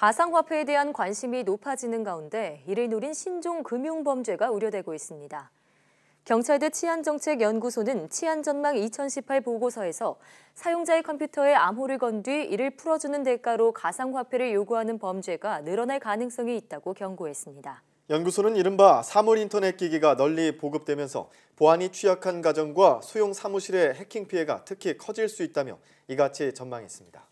가상화폐에 대한 관심이 높아지는 가운데 이를 노린 신종 금융범죄가 우려되고 있습니다. 경찰대 치안정책연구소는 치안전망 2018 보고서에서 사용자의 컴퓨터에 암호를 건 뒤 이를 풀어주는 대가로 가상화폐를 요구하는 범죄가 늘어날 가능성이 있다고 경고했습니다. 연구소는 이른바 사물 인터넷 기기가 널리 보급되면서 보안이 취약한 가정과 수용 사무실의 해킹 피해가 특히 커질 수 있다며 이같이 전망했습니다.